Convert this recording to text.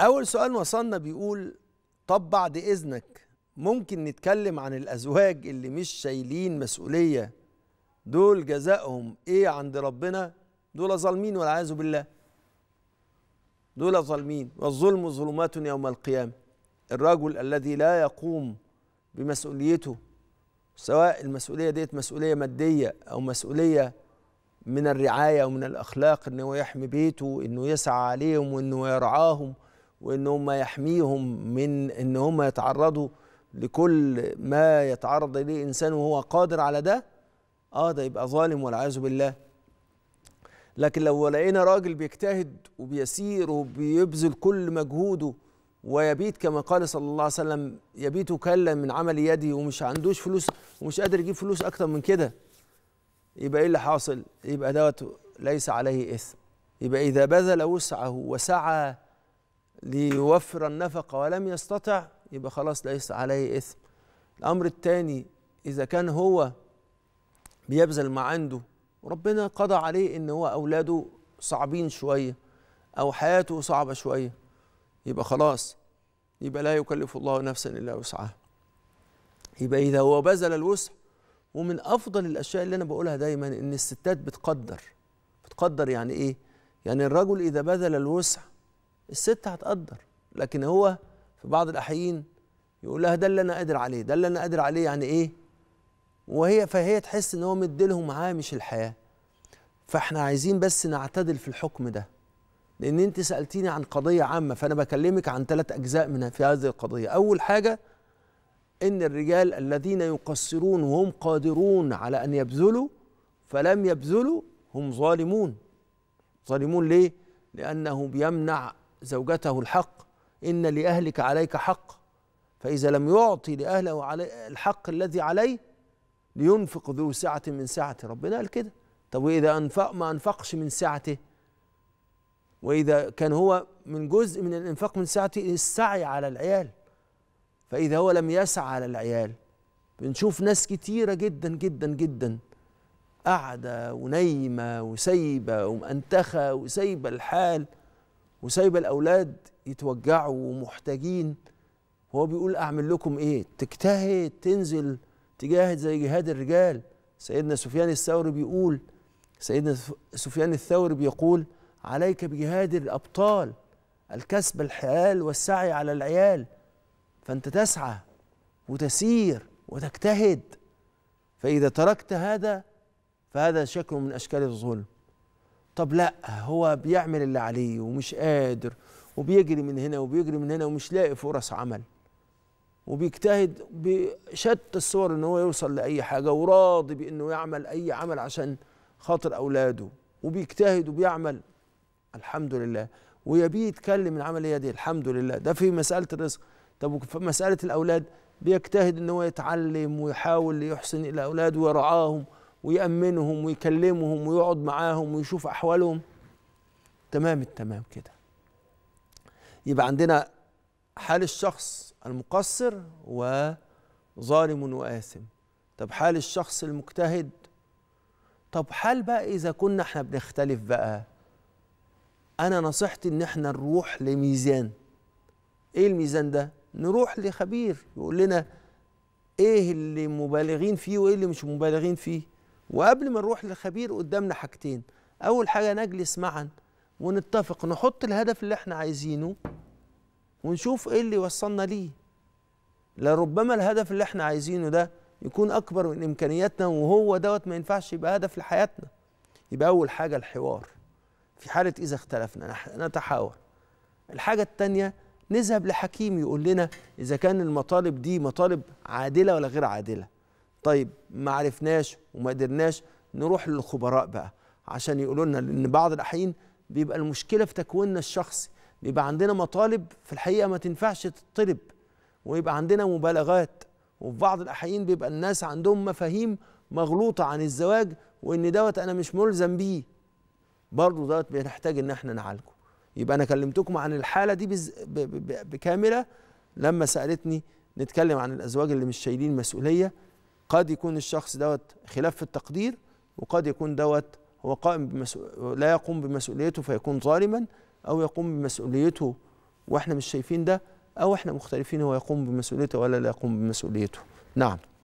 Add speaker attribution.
Speaker 1: أول سؤال وصلنا بيقول طب بعد إذنك ممكن نتكلم عن الأزواج اللي مش شايلين مسؤولية دول جزائهم إيه عند ربنا دول ظالمين والعياذ بالله دول ظالمين والظلم ظلمات يوم القيامة الرجل الذي لا يقوم بمسؤوليته سواء المسؤولية ديت مسؤولية مادية أو مسؤولية من الرعاية ومن الأخلاق إنه يحمي بيته إنه يسعى عليهم وإنه يرعاهم وان هم يحميهم من ان هم يتعرضوا لكل ما يتعرض اليه انسان وهو قادر على ده اه ده يبقى ظالم والعياذ بالله لكن لو لقينا راجل بيجتهد وبيسير وبيبذل كل مجهوده ويبيت كما قال صلى الله عليه وسلم يبيت كلا من عمل يده ومش عندوش فلوس ومش قادر يجيب فلوس اكتر من كده يبقى ايه اللي حاصل يبقى دوت ليس عليه اثم يبقى اذا بذل وسعه وسعى ليوفر النفقة ولم يستطع يبقى خلاص ليس عليه إثم الأمر الثاني إذا كان هو بيبذل ما عنده ربنا قضى عليه إن هو أولاده صعبين شوية أو حياته صعبة شوية يبقى خلاص يبقى لا يكلف الله نفسا إلا وسعها يبقى إذا هو بذل الوسع ومن أفضل الأشياء اللي أنا بقولها دايما إن الستات بتقدر بتقدر يعني إيه؟ يعني الرجل إذا بذل الوسع الست هتقدر لكن هو في بعض الاحيان يقول لها ده اللي انا قادر عليه ده اللي انا قادر عليه يعني ايه وهي فهي تحس ان هو مديلهم معاه مش الحياه فاحنا عايزين بس نعتدل في الحكم ده لان انت سالتيني عن قضيه عامه فانا بكلمك عن ثلاث اجزاء منها في هذه القضيه اول حاجه ان الرجال الذين يقصرون وهم قادرون على ان يبذلوا فلم يبذلوا هم ظالمون ظالمون ليه لانه بيمنع زوجته الحق إن لأهلك عليك حق فإذا لم يعطي لأهله علي الحق الذي عليه لينفق ذو سعة من سعته ربنا قال كده طب وإذا أنفق ما أنفقش من سعته وإذا كان هو من جزء من الإنفاق من سعته السعي على العيال فإذا هو لم يسعى على العيال بنشوف ناس كتيرة جدا جدا جدا قاعدة ونايمة وسايبة ومأنتخة وسايبة الحال وسايبه الاولاد يتوجعوا ومحتاجين وهو بيقول اعمل لكم ايه تجتهد تنزل تجاهد زي جهاد الرجال سيدنا سفيان الثوري بيقول سيدنا سفيان الثوري بيقول عليك بجهاد الابطال الكسب الحلال والسعي على العيال فانت تسعى وتسير وتجتهد فاذا تركت هذا فهذا شكل من اشكال الظلم طب لا هو بيعمل اللي عليه ومش قادر وبيجري من هنا وبيجري من هنا ومش لاقي فرص عمل وبيجتهد بشتى الصور ان هو يوصل لاي حاجه وراضي بانه يعمل اي عمل عشان خاطر اولاده وبيجتهد وبيعمل الحمد لله ويبي يتكلم العمليه دي الحمد لله ده في مساله الرزق طب وفي مساله الاولاد بيجتهد ان هو يتعلم ويحاول يحسن الى اولاده ويرعاهم ويأمنهم ويكلمهم ويقعد معاهم ويشوف أحوالهم تمام التمام كده يبقى عندنا حال الشخص المقصر وظالم وآثم طب حال الشخص المجتهد طب حال بقى إذا كنا احنا بنختلف بقى أنا نصيحتي إن احنا نروح لميزان إيه الميزان ده؟ نروح لخبير يقول لنا إيه اللي مبالغين فيه وإيه اللي مش مبالغين فيه وقبل ما نروح للخبير قدامنا حاجتين اول حاجه نجلس معا ونتفق نحط الهدف اللي احنا عايزينه ونشوف ايه اللي وصلنا ليه لربما الهدف اللي احنا عايزينه ده يكون اكبر من امكانياتنا وهو دوت ما ينفعش يبقى هدف لحياتنا يبقى اول حاجه الحوار في حاله اذا اختلفنا نتحاور الحاجه الثانيه نذهب لحكيم يقول لنا اذا كان المطالب دي مطالب عادله ولا غير عادله طيب ما عرفناش وما قدرناش نروح للخبراء بقى عشان يقولوا لنا لان بعض الاحيان بيبقى المشكله في تكويننا الشخصي بيبقى عندنا مطالب في الحقيقه ما تنفعش تطلب ويبقى عندنا مبالغات وفي بعض الاحيان بيبقى الناس عندهم مفاهيم مغلوطه عن الزواج وان دوت انا مش ملزم بيه برضه دوت بنحتاج ان احنا نعالجه يبقى انا كلمتكم عن الحاله دي بز... ب... ب... بكامله لما سالتني نتكلم عن الازواج اللي مش شايلين مسؤوليه قد يكون الشخص دوت خلاف في التقدير وقد يكون دوت هو قائم لا يقوم بمسؤوليته فيكون ظالما او يقوم بمسؤوليته واحنا مش شايفين ده او احنا مختلفين هو يقوم بمسؤوليته ولا لا يقوم بمسؤوليته نعم